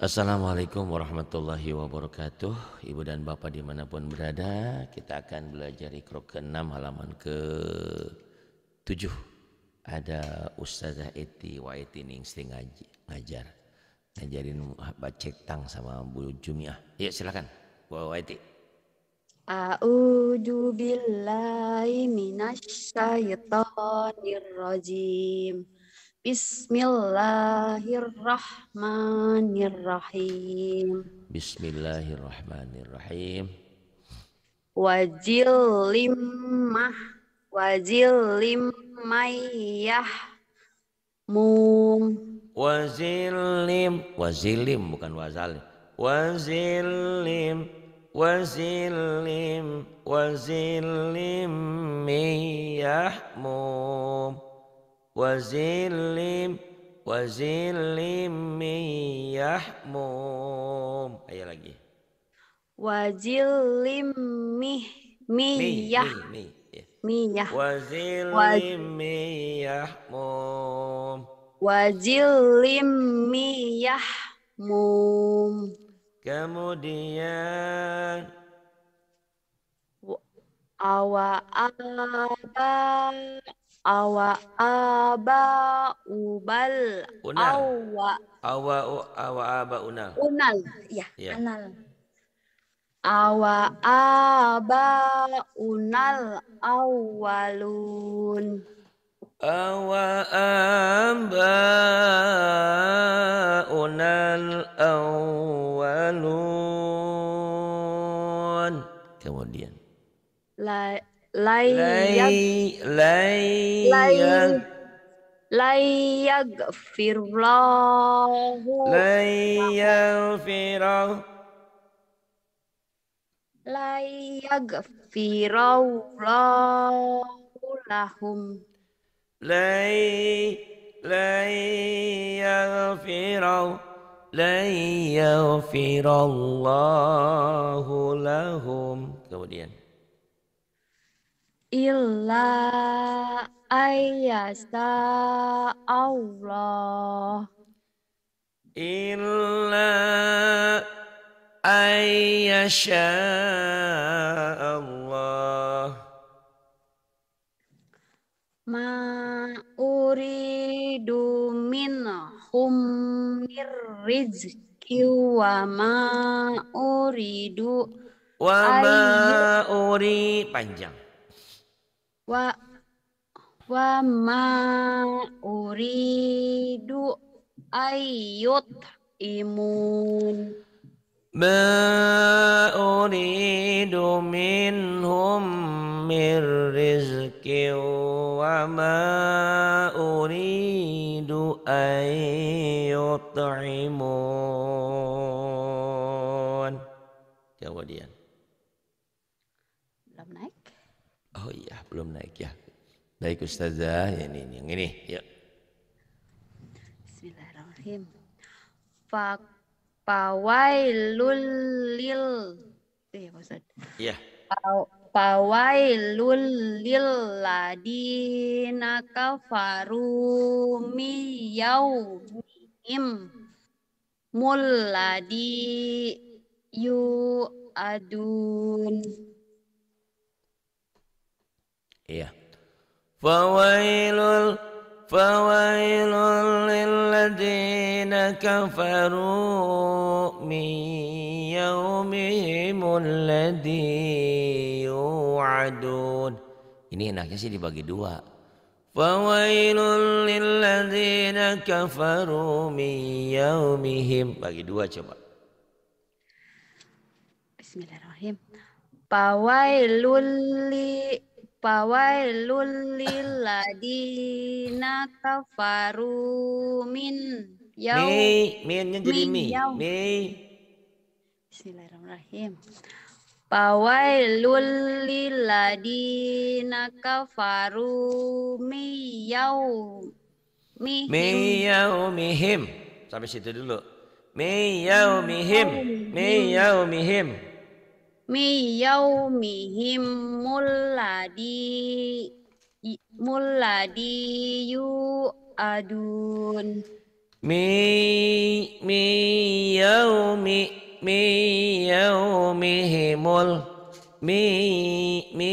Assalamualaikum warahmatullahi wabarakatuh Ibu dan Bapak dimanapun berada Kita akan belajar ikhro ke-6 halaman ke-7 Ada Ustazah Eti Wa Eti Ningsti ngaji, ngajar Ngajarin bacek tang sama Bu Jumiah Yuk iya, silakan Bu Wa Eti A'udhu billahi minasy rajim Bismillahirrahmanirrahim. Bismillahirrahmanirrahim. Wajil limah wajil limayah mum wazilim wazilim bukan wazalim wazilim wazilim wazilim mum wazilim wazilim miyahmum ayo lagi wazilim mi miyah mi, ya. miyah wazilim miyahmum wazilim miyahmum kemudian awa aba awa aba ubal unal. awa awa awa aba unal unal ya, ya, anal awa aba unal awalun awa aba unal awalun kemudian la Layag. Layag. Layag. Firlahu. Layag. Firlahu. Layag. Firlahu. Lahum. Lay. Layag. Firlahu. Layag. Firallahu. Lahum. Kemudian illa ayyasa Allah illa ayyasha Allah ma uridu minhum mirrizki wa ma uridu wa ma uri panjang wa wa ma uridu ayut imun ma uridu minhum min rizqi wa ma uridu ayut imun Oh iya, belum naik ya. Baik Ustazah, ya ini, yang ini, yuk. Ya. Bismillahirrahmanirrahim. Eh, ya, Pak, pawailul lil itu ya Ustaz. Iya. Yeah. Pawailul lil ladina kafaru miyaumim mulladi yu adun. Iya. Fawailul fawailul lilladzina kafaru min yaumihim alladzi yu'adun. Ini enaknya sih dibagi dua. Fawailul lilladzina kafaru min yaumihim. Bagi dua coba. Bismillahirrahmanirrahim. Fawailul Fawailul luliladi kafaru min yau mi minnya jadi mi mi Bismillahirrahmanirrahim Fawailul liladina kafaru mi yau mi mi yaumihim sampai situ dulu mi yaumihim mi yaumihim mi yaumihim mulladhi mulladhi yu adun mi mi yaumi mi yaumihimul mi mi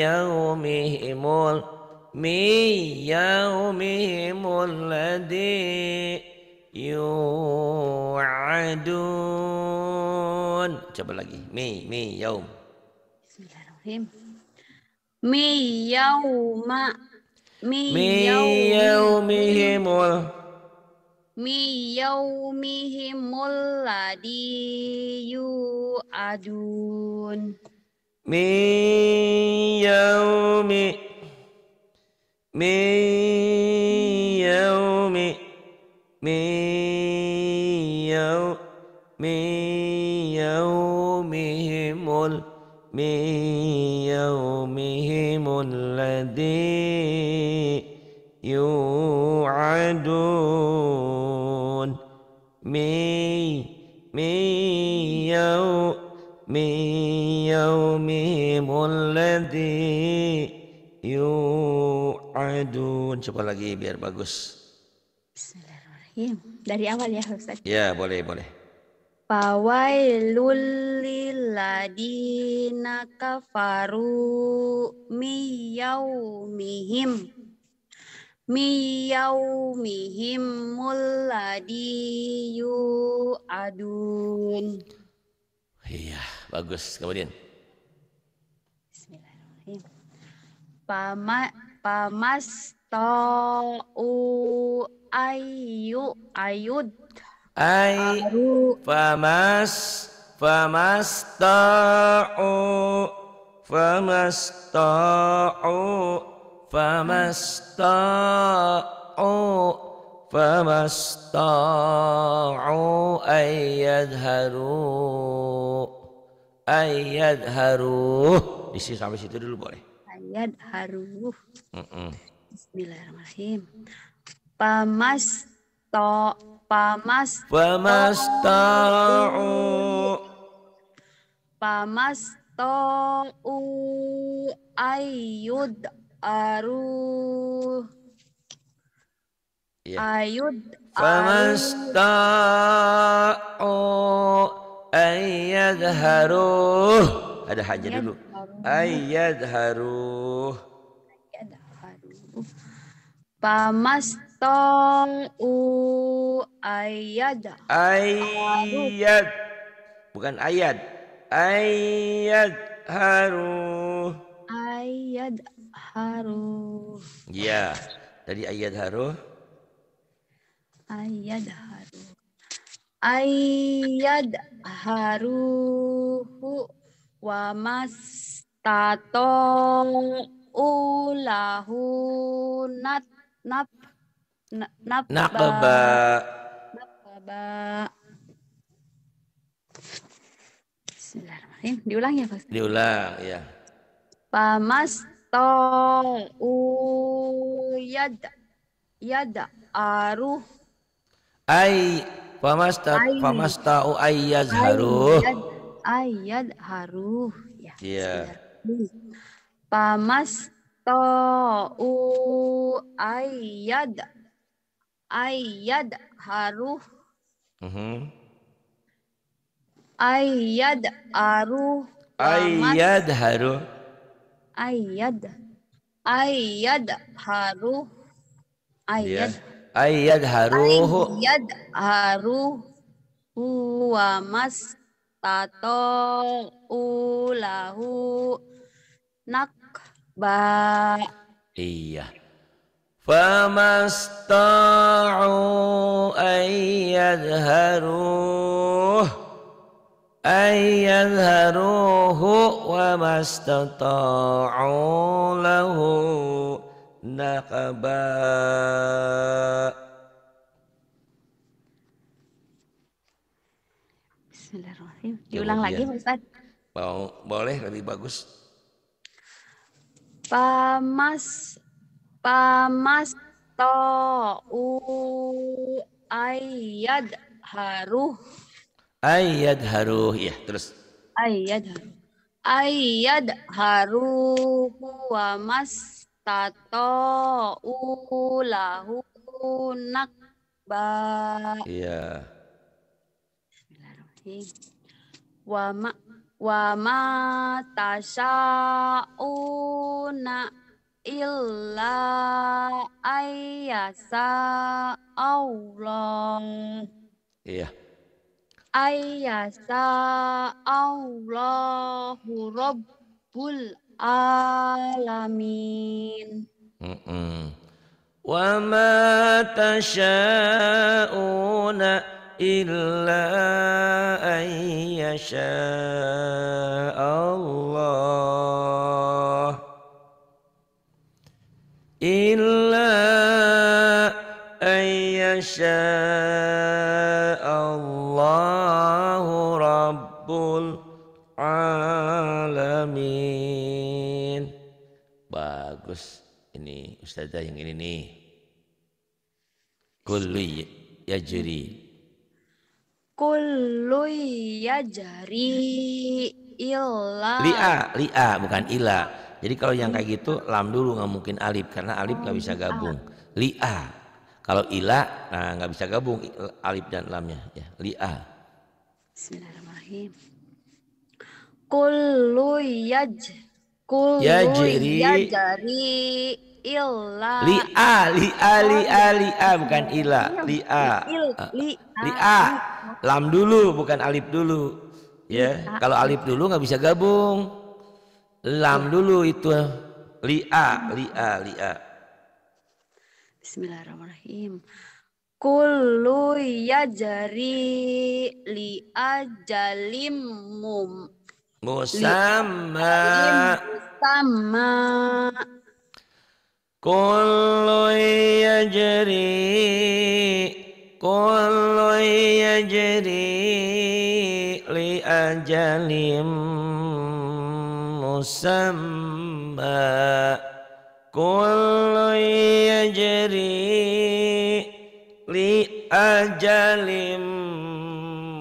yaumihimul mi yaumihimul ladhi yu'adun coba lagi. Mi, mi, yaum. Bismillahirrahmanirrahim. Mi yauma. Mi, mi yaumihimul. Mi himul ladhi yu'adun. Mi yaumi. Mi yaumi. Mi من يومهم الذي يوعدون من من يوم يومهم Coba lagi biar bagus. Bismillahirrahmanirrahim. Dari awal ya Ustaz. Ya, boleh, boleh. Fawailul liladina kafaru miyaumihim miyaumihim muladiyu adun. Iya, bagus. Kemudian. Bismillahirrahmanirrahim. Pama, pamas to'u ayu ayud ai famas famas famas ta'u famas ta'u ay haru ay haru di sampai situ dulu boleh ayat haru. mm -mm. Bismillahirrahmanirrahim famas to Pamas Pamas ta'u ayud aru iya. ayud Pamas ta'u Ayad haru ada haja dulu ayyadharuh haru, famasta'u Tong u ayad. Ayad. Bukan ayad. Ayad haru. Ayad haru. Ya, Tadi ayad haru. Ayad haru. Ayad haru wa mas tatong ulahu nat nat Na nakba. Bismillahirrahmanirrahim. Diulang ya, Pak. Diulang, ya. Pamas to u yad yad aruh ai pamasta pamasta u ayad haru. Ayad haru ya. Iya. Yeah. Pamasta u ayad Ayyad haru, Uh-huh. Ayad aruh. Ayad haruh. ayad mm-hmm. Ayyad ayad haru, ayad haru, ayad huwa mas tato ulahu nakba. Iya. فما استطاعوا أن يظهروه أن يظهروه Diulang lagi, Ustaz. boleh lebih bagus. Pamas u ayad haru, Ayad haru, ya terus. Ayad haru, Ayad haru, wa u lahu ba. Iya. Wa ma wa ma إلا أن يشاء الله Iya. Ayyasa Allahu Rabbul Alamin. Mm -mm. Wa ma tasha'una illa an yasha Allah. إلا أن يشاء الله رب العالمين bagus ini ustazah yang ini nih kullu yajri kullu yajri illa li'a li'a bukan ila jadi kalau yang kayak gitu lam dulu nggak mungkin alif karena alif nggak bisa gabung. Li'a. Kalau ila nah nggak bisa gabung alif dan lamnya ya. Li'a. Bismillahirrahmanirrahim. Kullu yaj kullu yajri, yajri illa li'a li'a li'a li'a bukan ila li'a li'a ah, lam dulu bukan alif dulu ya kalau alif dulu nggak bisa gabung Lam dulu itu li'a, li'a, li'a. Bismillahirrahmanirrahim. Kullu jari li'a jalim mum. Musamma. Musamma. Kullu jari, Kullu jari li'a jalim مسمى كل يجري لأجل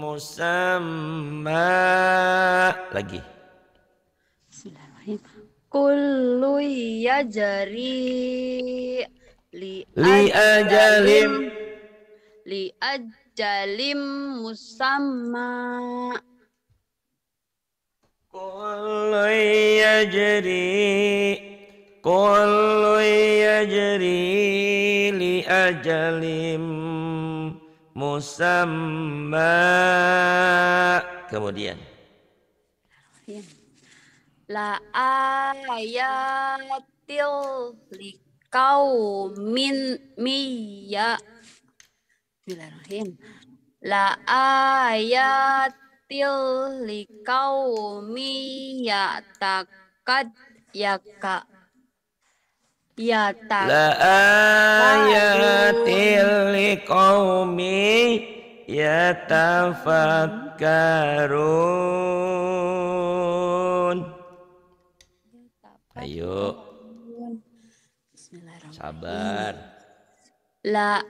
Musamma lagi Bismillahirrahmanirrahim Kullu yajari li, li ajalim li ajalim musamma قل يجري قل يجري لأجل musamma kemudian la ayatil min miya bilarohim la ayat til ya ka yaka tak la ayatil ya yatafakkarun ayo sabar la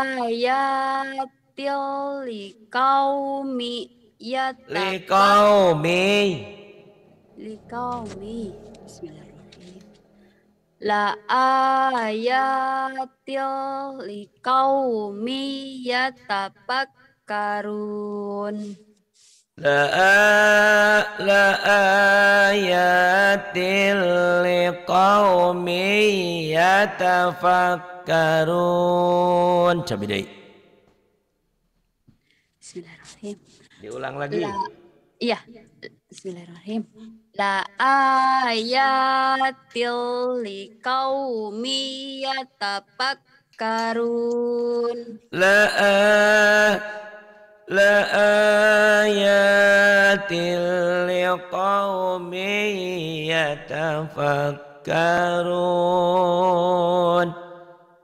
ayatil mi Iya, liqaumi. Likaumi Bismillahirrahmanirrahim. La ayatil tapak karun. La la ayatil liqaumi yatafakkarun. Coba deh. Diulang lagi. iya. Bismillahirrahmanirrahim. La ayatil liqaumi yatafakkarun. La la ayatil liqaumi yatafakkarun.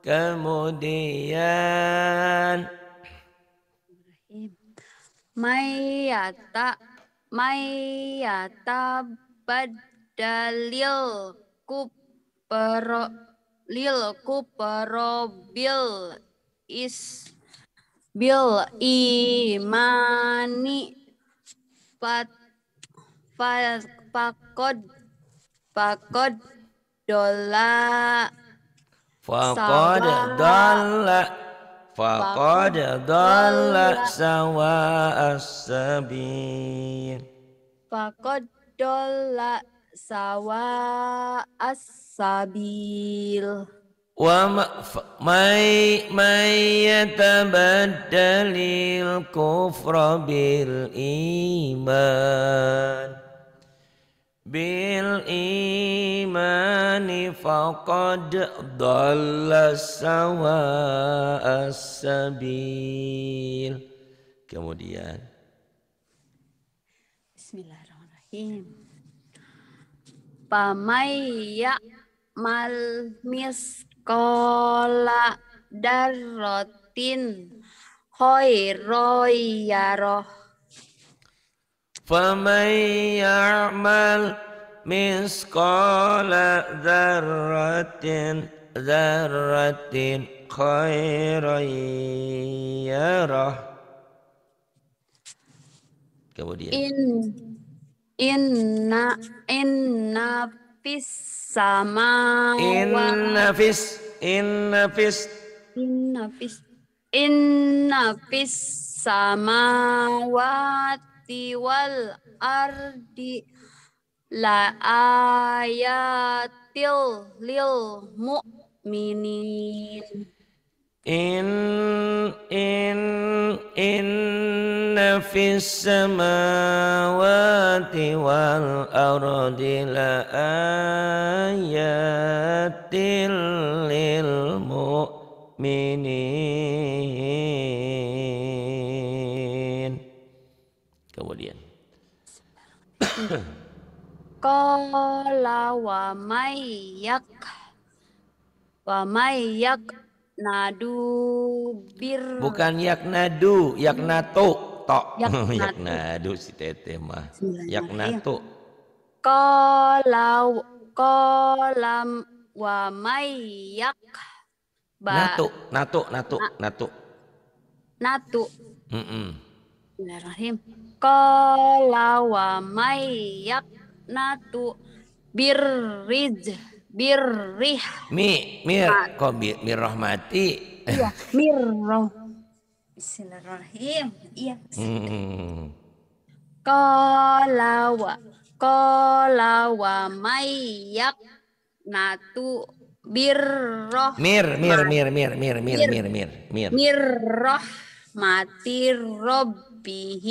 Kemudian Mayata mayata badalil kupero lil bil is bil imani pat pa, pakod pakod dola fakod dola Fakod dolar sawa asabil, fakod dolar sawa asabil, wamak fak mai maya tambah dalil kofrobil iman bil imani faqad dalla sawa sabil kemudian bismillahirrahmanirrahim pamai ya mal miskola darrotin khairoy yaroh فمن يعمل مثقال ذرة ذرة خيرا يره Kemudian. In inna inna fis sama inna fis inna fis inna fis inna fis samawati samawati wal ardi la ayatil lil mu'minin in in in nafis samawati wal ardi la ayatil lil mu'minin Kemudian. Qala wa may yak wa may yak nadu bir bukan yak nadu yak natu tok yak nadu si teteh mah yak natu. qala kolam wa may yak ba natu. Natu. natu natu nato mm -mm. Bismillahirrahmanirrahim kolawa wa may birrij birrih mi mir ah. kok bi, mir rahmati iya mir roh, Bismillahirrahmanirrahim iya kolawa hmm. qala wa qala birroh nah. mir mir mir mir mir mir mir mir mir mir rahmatir rob به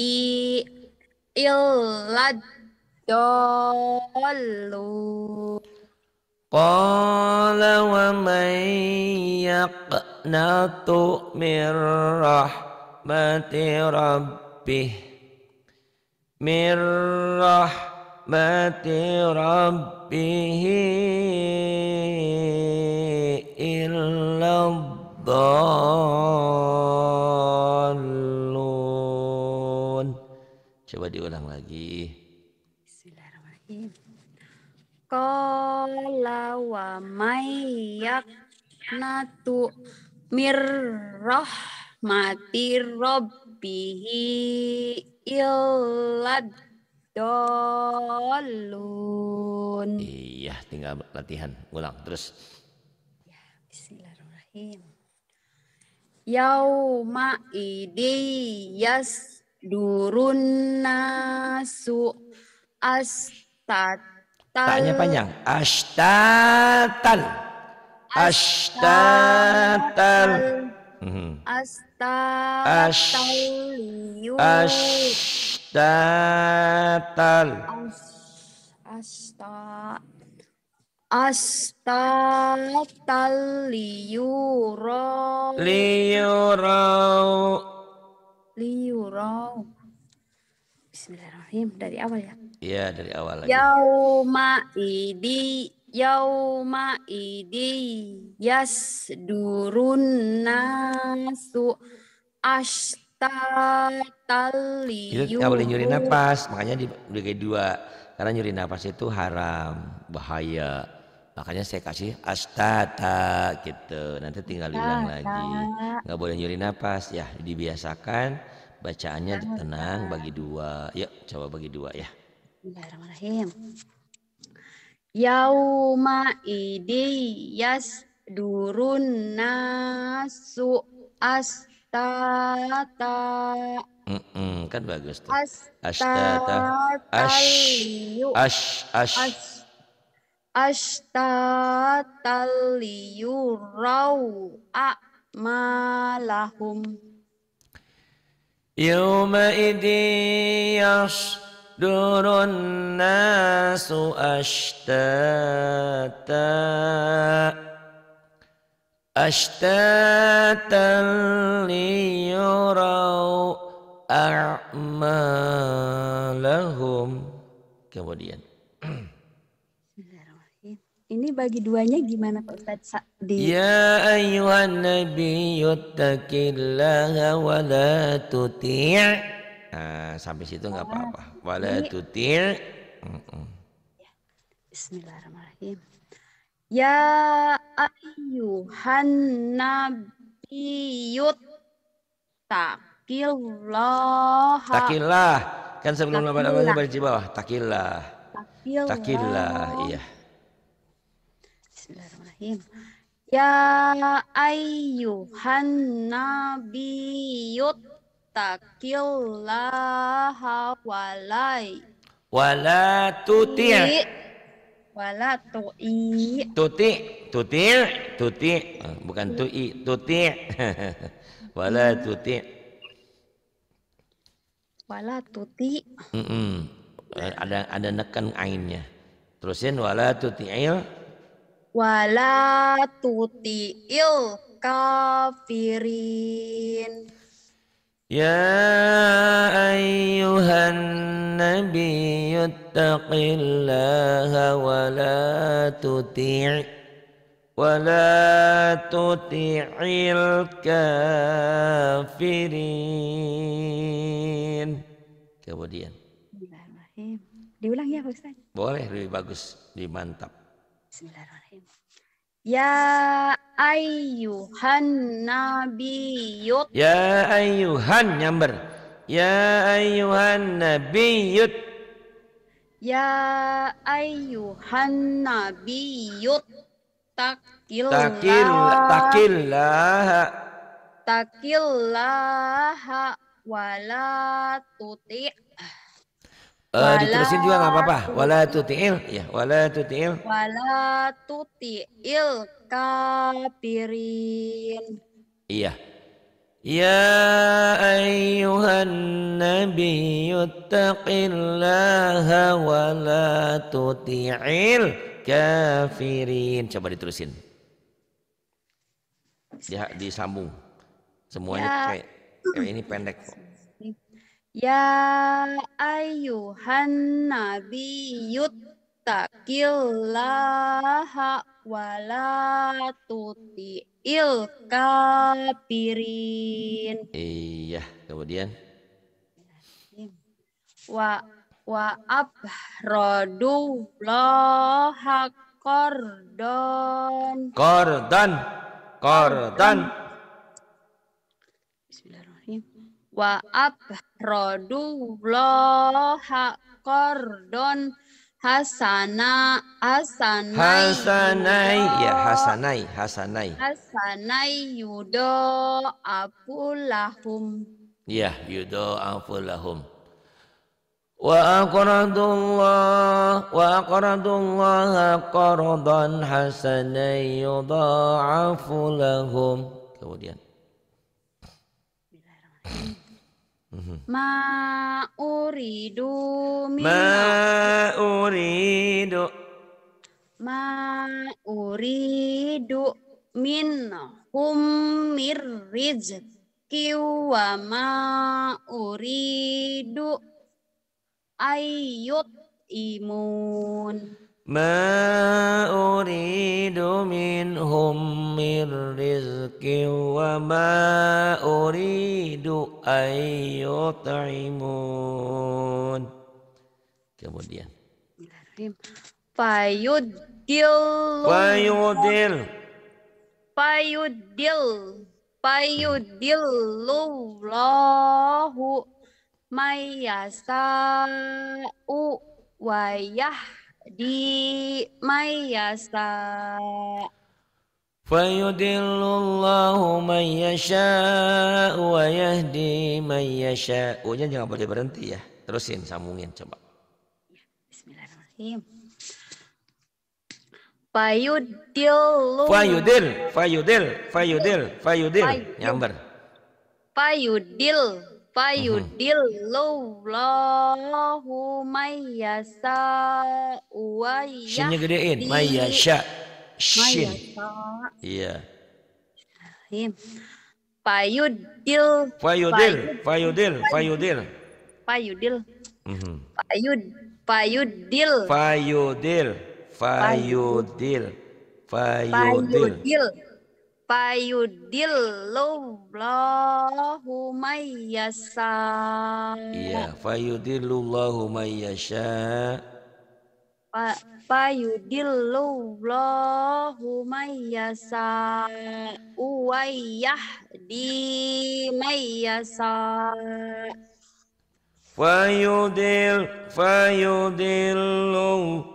إلا الضالون قال ومن يقنط من رحمة ربه من رحمة ربه إلا الضالون Coba diulang lagi. Bismillahirrahmanirrahim. Qala wa may mirrah mati Robbihi ilad dolun. Iya, tinggal latihan. Ulang terus. Ya, bismillahirrahmanirrahim. Yauma idi yas durun nasu astatal. Taknya panjang. Astatal. Astatal. Mhm. Astatal. Astatal. Astatal. Astatal liyuro Liyuro liurau. Bismillahirrahmanirrahim dari awal ya Iya dari awal lagi Yauma idi Yauma idi yasdurun nasu ashtataliyun Itu boleh nyuri nafas makanya di, di dua karena nyuri nafas itu haram bahaya makanya saya kasih astata gitu nanti tinggal diulang lagi nggak boleh nyuri nafas ya dibiasakan bacaannya tenang bagi dua yuk coba bagi dua ya Bismillahirrahmanirrahim Yauma idi yas durun nasu astata Mm kan bagus tuh. Astata. Ash. Ash. Ash. ashtatan a'malahum yawma idin yasdurun nasu ashtata ashtatan a'malahum kemudian Ini bagi duanya gimana Pak Ustaz? Di... Ya ayuhan nabi yuttaqillaha wa la tuti' nah, sampai situ nggak apa-apa. Wa la tuti' ya, Bismillahirrahmanirrahim. Ya ayuhan nabi yuttaqillaha Takillah. Kan sebelum apa lama baca di bawah. Takillah. Takillah. Takillah. Iya. Bismillahirrahmanirrahim. Ya ayyuhan nabiyut taqillaha walai. Wala tuti' wala tu'i tuti tuti tuti eh, bukan tu'i tuti wala tuti wala tuti mm -mm. ada ada nekan ainnya terusin wala tuti'il wala tuti'il kafirin. Ya ayyuhan Nabi yuttaqillaha Wala ولا wala tuti'il kafirin kemudian Diulang ya Pak Ustaz. Boleh lebih bagus, lebih mantap. Bismillahirrahmanirrahim. Ya ayuhan nabi Yud. Ya ayyuhan nyamber. Ya ayuhan nabi Yud. Ya ayuhan ayyuhan Yud Takil takil lah. Takil wala tuti' Uh, diterusin juga nggak apa-apa. Wala tuti'il. Ya, wala tuti'il. Wala tuti'il kafirin. Iya. Ya ayuhan nabi taqillaha wala la tuti'il kafirin. Coba diterusin. Dia disambung. Semuanya ya. kayak, kayak ini pendek kok. Ya ayuhan nabi nabiyut wa la tuti'il kafirin. Iya, kemudian wa wa abradu laha kordon. Kordon. Kordon. wa abrodu loha kordon hasana hasanai hasanai ya hasanai hasanai hasanai yudo apulahum ya yudo apulahum wa aqradullah wa aqradullah qardan hasanai yudha'afu lahum kemudian Bismillahirrahmanirrahim Ma uridu Mauridu, Ma uridu Ma uridu min rizqi wa ma uridu ayyut imun ما أريد منهم من رزق وما أريد أن يطعمون kemudian Payudil. Payudil. Fayudil Fayudillahu Mayasa'u Wayah di Mayasa. فيدل الله من يشاء ويهدي من يشاء Ujian jangan boleh berhenti ya. Terusin, sambungin coba. Ya, bismillahirrahmanirrahim. Fayudil. Fayudil, fayudil, fayudil, fayudil. Nyamber. Fayudil. Fayudil lawlahu mm-hmm. mayyasa wa yahdi Shinnya gedein. mayyasa Shin. Iya. Fayudil. Fayudil. Fayudil. Fayudil. Fayudil. Fayud. Fayudil. Fayudil. Fayudil. Mm-hmm. Fayudil. Fayudil lullahu mayyasa. Iya, lullahu mayyasa. Fayudil lullahu mayyasa di mayyasa. Fayudil, fayudillullahu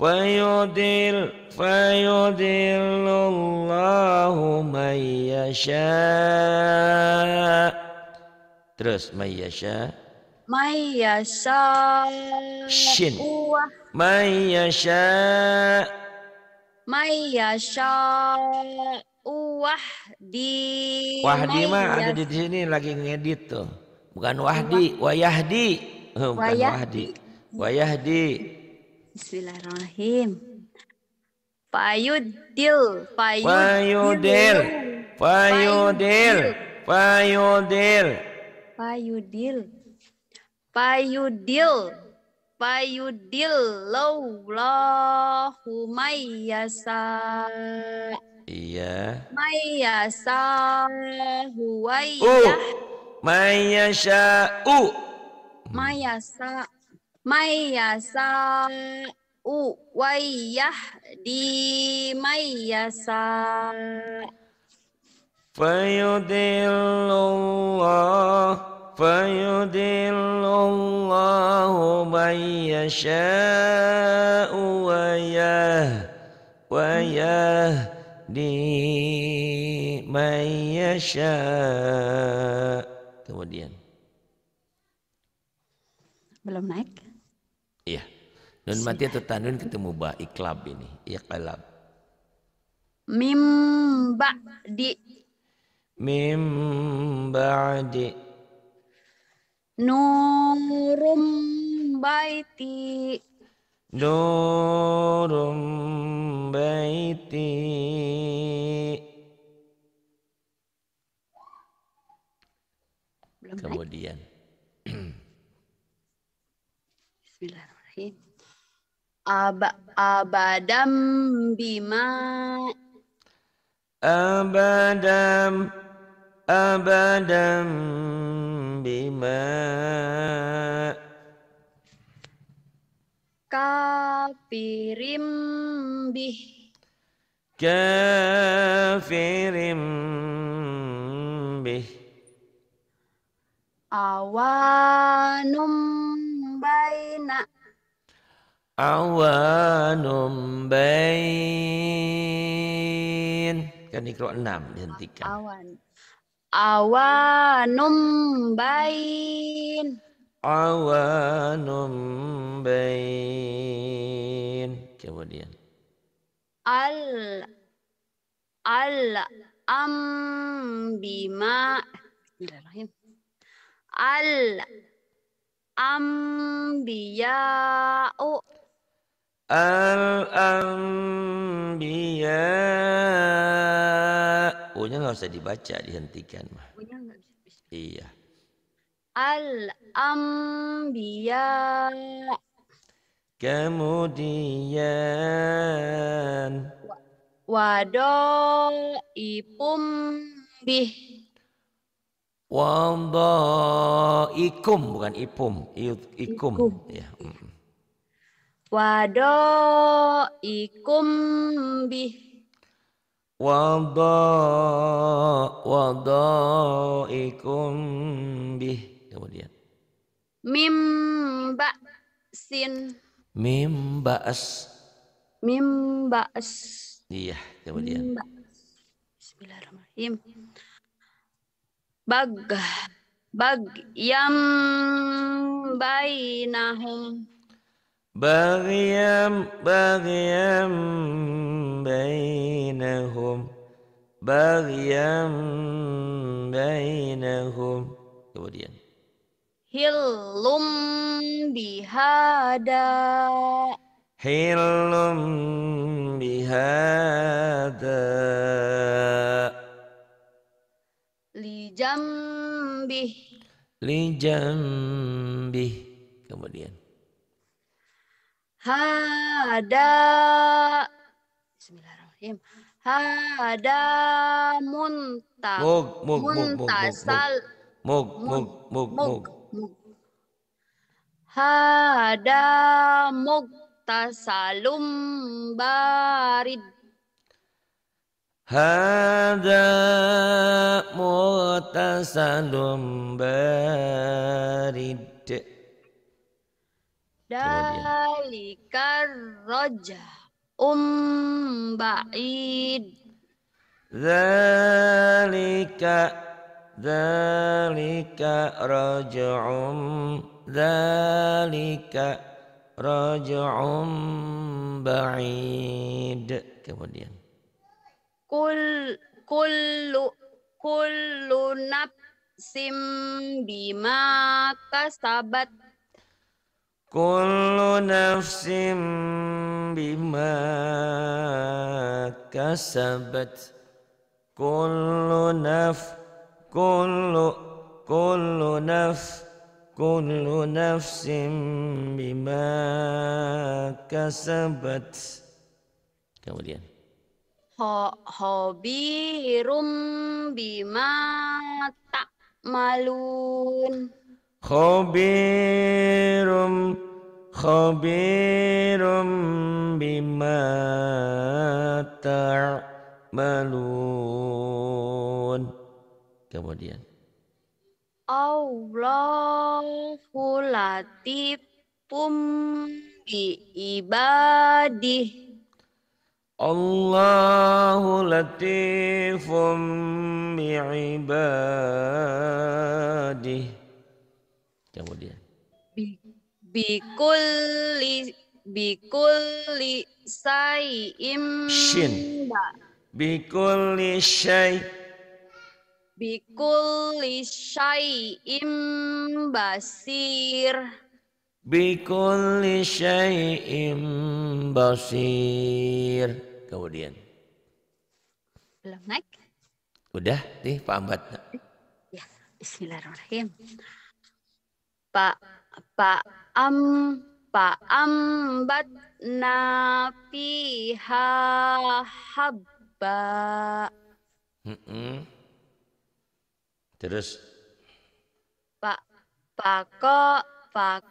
فيضل فيضل الله من يشاء terus من يشاء من يشاء شين من يشاء من يشاء wahdi wahdi mah ada di sini lagi ngedit tuh bukan wahdi wayahdi bukan wayahdi wayahdi Bismillahirrahmanirrahim. Payudil, payudil, payudil, payudil, payudil, payudil, payudil, payudil, lawlahu mayasa. Iya. Mayasa huwa Mayasa u. Mayasa mayasa u wayah di mayasa fayudillullah fayudillullahu mayasha u wayah wayah di mayasha kemudian belum naik Nun mati atau tanwin ketemu ba iklab ini. iklab Mim di Mim di Nurum baiti. Nurum baiti. Ab abadam bima abadam abadam bima kafirim bih kafirim bih awanum baina awanum bain kan ikro enam dihentikan awan awanum bain awanum bain kemudian al al am bima al ambiya'u Al-anbiya. Unya nggak usah dibaca, dihentikan mah. nggak bisa. Iya. Al-anbiya. Kemudian wado ipum bih wado ikum bukan ipum ikum, ikum. ya mm ikum bi. Wado, ikum bi. Kemudian. Mimba sin. Mimba as. Iya, kemudian. Bismillahirrahmanirrahim. Bag bag yam bainahum بغيا بغيا بينهم بغيا بينهم kemudian hilum bihada hilum bihada lijam lijambih kemudian Hada. Bismillahirrahmanirrahim. Hada munta. Mug, mug, muntasal. Mug, mug, mug, mug. mug. Hada muktasalum barid. Hada mutasalum barid. Dalika roja um ba'id. Dalika roja um Dalika roja ba'id Kemudian Kul, Kullu Kullu nafsim bima kasabat Kullu nafsim bima kasabat Kullu naf Kullu Kullu naf Kullu nafsim bima kasabat Kemudian Ho Hobirum bima tak malun khabirum khabirum bima ta'malun kemudian Allahu latifum bi ibadih Allahu latifum bi ibadih kemudian bikulli bikulli saim shin bikulli syai bikulli syai'im basir bikulli syai'im basir kemudian belum naik udah nih Pak Ambat ya bismillahirrahmanirrahim Pak Pak Am Pak Ambat napi Habba. Mm -mm. Terus. Pak Pako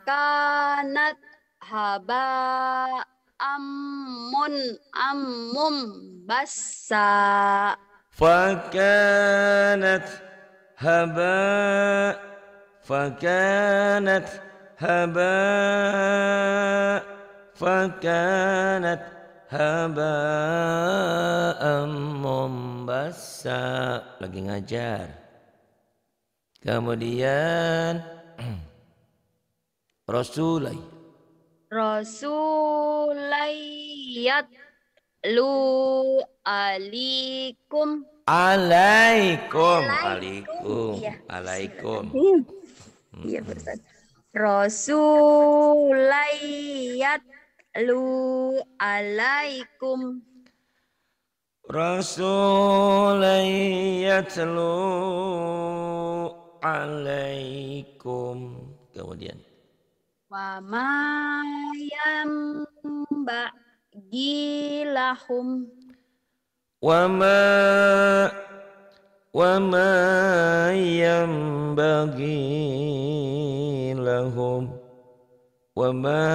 kanat Haba Amun basa Basa. fakanat haba فكانت هباء فكانت هباء منبسا lagi ngajar kemudian rasulai rasulai lu alaikum alaikum alaikum alaikum, iya. alaikum. Iya. Iya, Pak Ustaz. Rasulayat lu alaikum Rasulayat lu alaikum kemudian wa ma yambagilahum wa ma وما ينبغي لهم وما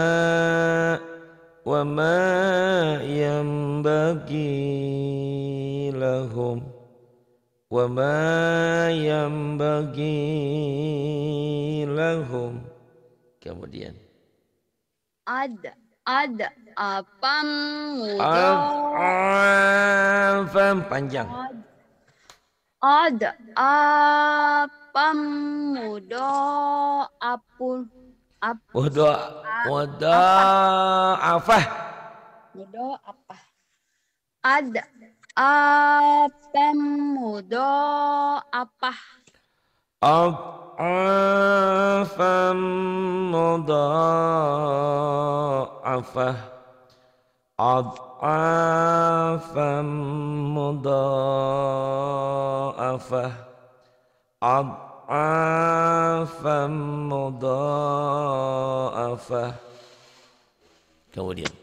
وما ينبغي لهم وما ينبغي لهم kemudian ada ada apam mudorafam panjang Qad apam mudo apun ap mudo mudo apa mudo apa ad apam mudo apa apam mudo apa أضعافا مضاعفة أضعافا مضاعفة kemudian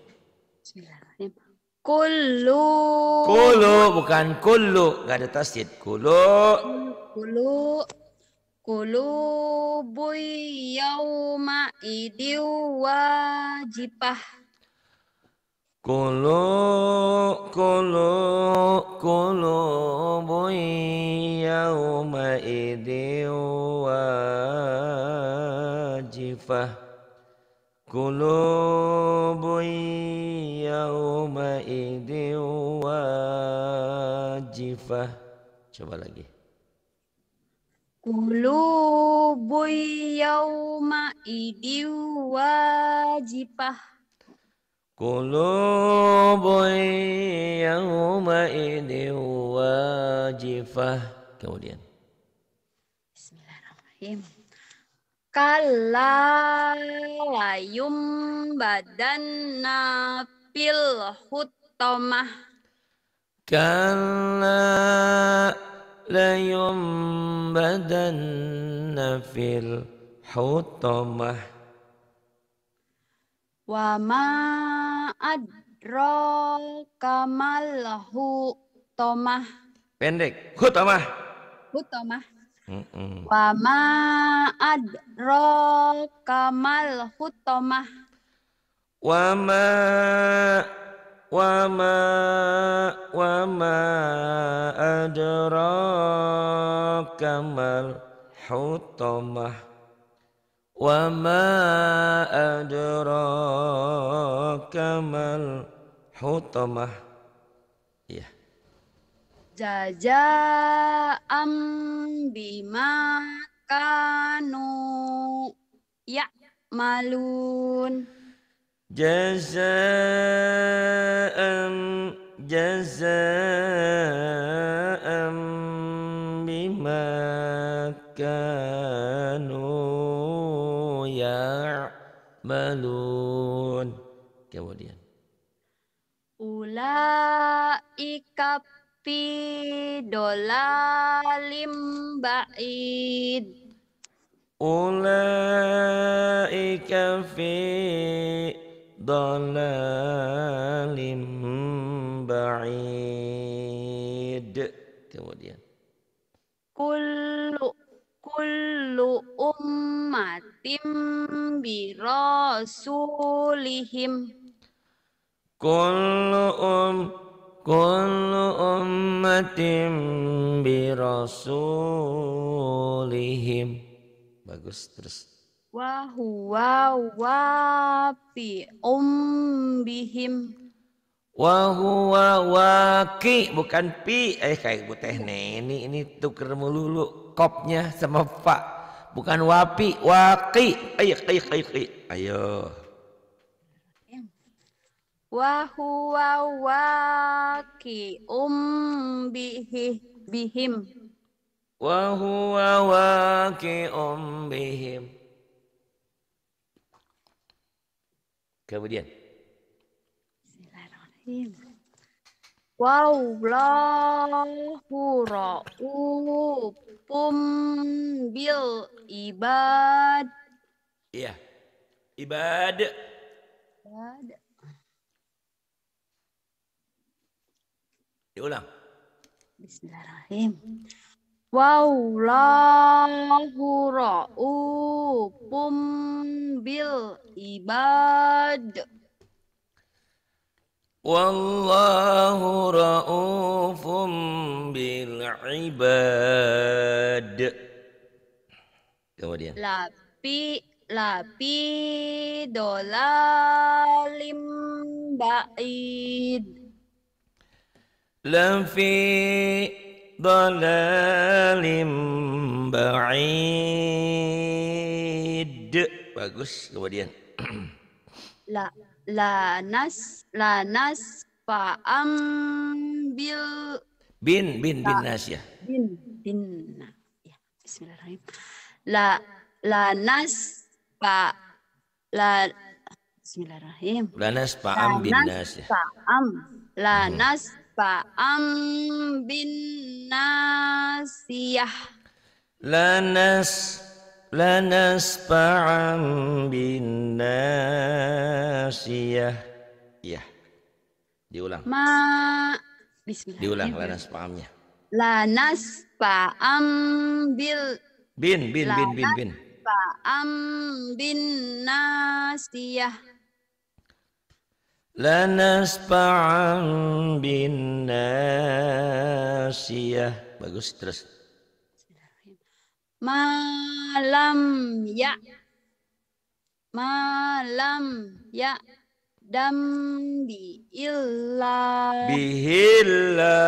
Kulu. Kulu bukan kulu, nggak ada tasjid. Kulu. Kulu. Kulu buy ma idiw wajibah. Colô, colô, colô, boia uma e deu a difa. Colô, boia uma e deu a difa. Deixa eu falar aqui. Colô, boia deu a difa. Qulubun yawma idin wajifah. Kemudian. Bismillahirrahmanirrahim. Kala layum badanna fil hutamah. Kala layum badanna fil hutamah. Wa ma kamal hu tomah Pendek. hu tomah hu tomah Wa ma kamal hu tomah Wa ma wa ma wa ma kamal hu tomah وما أدراك ما الحطمة ya jajaam bima kanu ya malun jazaan jazaan bima kanu ya'malun. Kemudian. Ula'ika fi dolalim ba'id. Ula'ika fi dolalim ba'id. Kemudian. Kullu kullu ummatim bi rasulihim kullu um kullu ummatim bi rasulihim bagus terus wa huwa wa bi umbihim Wahua waki bukan pi eh kayak bu teh ini ini tuker melulu kopnya sama pak bukan wapi waki ayo ayo ayo ayo, ayo. Wahua waki um bihi bihim Wahua waki um bihim kemudian Bismillahirrahmanirrahim. Wallahu ra'ufum bil ibad. Iya. Ibad. Ibad. Diulang. Bismillahirrahmanirrahim. Wow, ra'ufum bil ibad. Wallahu ra'ufum bil ibad. Kemudian. Lapi lapi dolalim ba'id. Lafi dolalim ba'id. Bagus. Kemudian. La la nas la nas fa ambil bin bin bin nas ya. Bin bin nah. ya. Bismillahirrahmanirrahim. La la nas fa la Bismillahirrahmanirrahim. La nas fa am bin nas ya. Am la nas fa am mhm. bin nasiyah. La nas lanasfa'an bin nasiyah. iya. Diulang. Ma Bismillah. Diulang lanasfa'amnya. Lanasfa'am bil bin bin bin bin bin. Lanasfa'am bin nasiyah. Lanasfa'an bin nasiyah. Bagus terus malam ya malam ya dam bi illah bihilla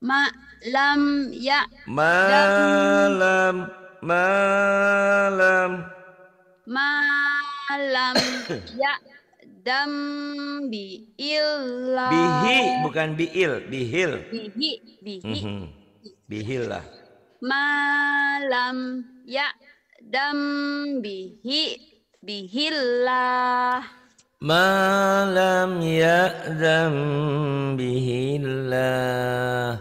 malam ya malam malam malam ya dam bi illah bihi bukan biil bihil bihi bihi mhm lah Malam ya dam bihi bihillah. Malam ya dam bihillah.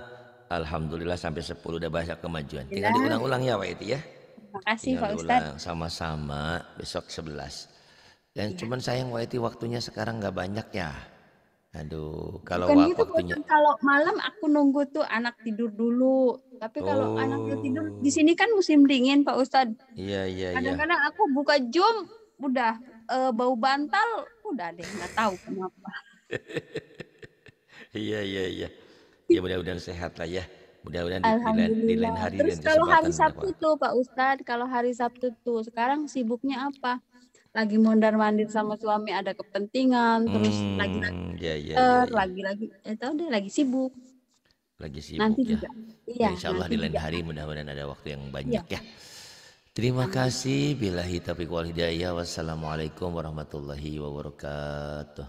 Alhamdulillah sampai sepuluh udah banyak kemajuan. Tinggal iya. diulang-ulang ya Pak Iti ya. Terima kasih Pak Ustadz. Sama-sama besok sebelas Dan ya. cuman sayang Pak Iti waktunya sekarang nggak banyak ya. Aduh, kalau Bukan gitu, waktunya... kalau malam aku nunggu tuh anak tidur dulu. Tapi kalau oh. anak tidur di oh. sini kan musim dingin, Pak Ustadz. Iya, iya, iya. Kadang-kadang aku buka jum udah e, bau bantal udah deh nggak tahu kenapa. Iya, iya, iya, iya. Ya mudah-mudahan sehat lah ya. Mudah-mudahan di, lain, di lain hari Terus kalau hari Sabtu apa? tuh Pak Ustadz, kalau hari Sabtu tuh sekarang sibuknya apa? lagi mondar mandir sama suami ada kepentingan terus hmm, lagi lagi iya, iya, eh, iya, ya, ya, ya, lagi lagi ya tahu deh lagi sibuk lagi sibuk nanti ya. juga iya, insya Allah di lain hari mudah-mudahan ada waktu yang banyak ya, ya. terima Amin. kasih bila taufiq wal hidayah wassalamualaikum warahmatullahi wabarakatuh